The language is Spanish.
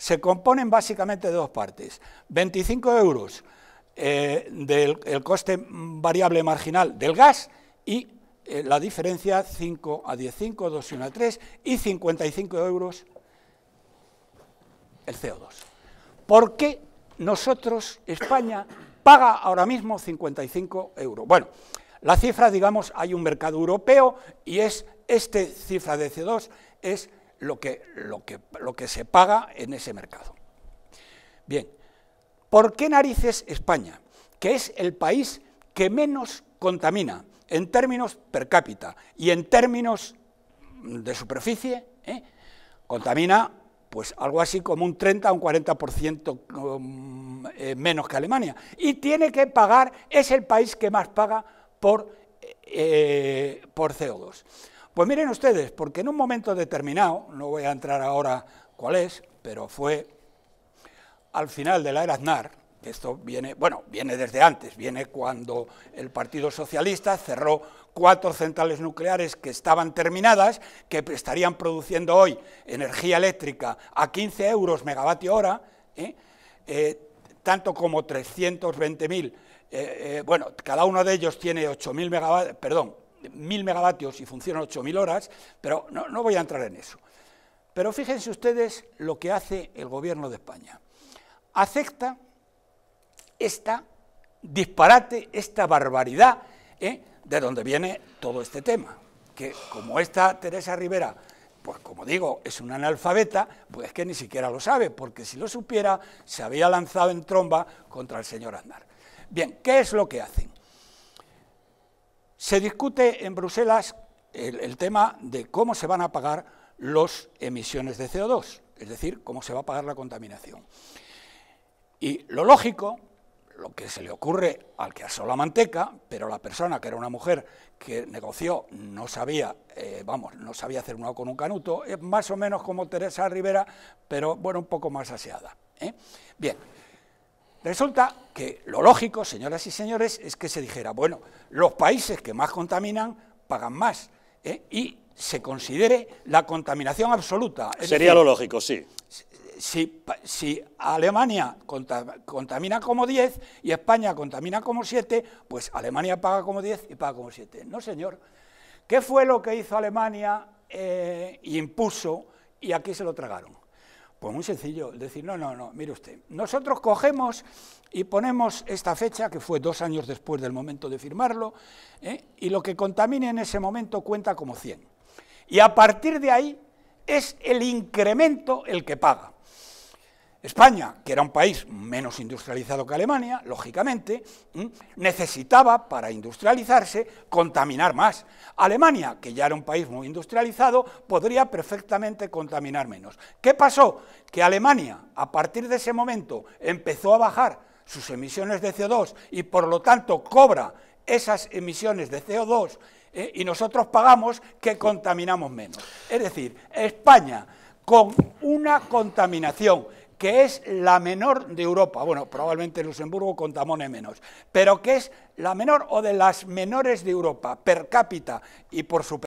se componen básicamente de dos partes. 25 euros eh, del coste variable marginal del gas y eh, la diferencia 5 a 10, 5, 2, 1 a 3 y 55 euros el CO2. ¿Por qué nosotros, España, paga ahora mismo 55 euros? Bueno, la cifra, digamos, hay un mercado europeo y es este cifra de CO2 es lo que, lo que, lo que se paga en ese mercado. Bien, ¿por qué narices España, que es el país que menos contamina en términos per cápita y en términos de superficie, eh? contamina pues algo así como un 30 o un 40% um, eh, menos que Alemania. Y tiene que pagar, es el país que más paga por, eh, por CO2. Pues miren ustedes, porque en un momento determinado, no voy a entrar ahora cuál es, pero fue al final de la era Aznar, esto viene, bueno, viene desde antes, viene cuando el Partido Socialista cerró cuatro centrales nucleares que estaban terminadas, que estarían produciendo hoy energía eléctrica a 15 euros megavatio hora, ¿eh? Eh, tanto como 320.000, eh, bueno, cada uno de ellos tiene 8.000 megavatios, perdón, 1000 megavatios y funciona 8000 horas, pero no, voy a entrar en eso. Pero fíjense ustedes lo que hace el gobierno de España. Acepta esta disparate, esta barbaridad, ¿eh? de donde viene todo este tema. Que como esta Teresa Rivera, pues como digo, es una analfabeta, pues que ni siquiera lo sabe, porque si lo supiera se había lanzado en tromba contra el señor Andar. Bien, ¿qué es lo que hacen? Se discute en Bruselas el, tema de cómo se van a pagar las emisiones de CO2, es decir, cómo se va a pagar la contaminación. Y lo lógico, lo que se le ocurre al que asó la manteca, pero la persona que era una mujer que negoció no sabía, eh, vamos, no sabía hacer uno con un canuto, es más o menos como Teresa Rivera, pero bueno, un poco más aseada. ¿eh? Bien. Resulta que lo lógico, señoras y señores, es que se dijera, bueno, los países que más contaminan pagan más ¿eh? y se considere la contaminación absoluta. Sería lo lógico, sí. Si, Alemania contamina como 10 y España contamina como 7, pues Alemania paga como 10 y paga como 7. No, señor. ¿Qué fue lo que hizo Alemania, eh, impuso y aquí se lo tragaron? Pues muy sencillo, decir, no, no, no, mire usted, nosotros cogemos y ponemos esta fecha, que fue dos años después del momento de firmarlo, ¿eh? y lo que contamine en ese momento cuenta como 100. Y a partir de ahí es el incremento el que paga. España, que era un país menos industrializado que Alemania, lógicamente, necesitaba para industrializarse contaminar más. Alemania, que ya era un país muy industrializado, podría perfectamente contaminar menos. ¿Qué pasó? Que Alemania, a partir de ese momento, empezó a bajar sus emisiones de CO2 y por lo tanto cobra esas emisiones de CO2 ¿eh? y nosotros pagamos que contaminamos menos. Es decir, España con una contaminación que es la menor de Europa, bueno, probablemente Luxemburgo contamone menos, pero que es la menor o de las menores de Europa per cápita y por su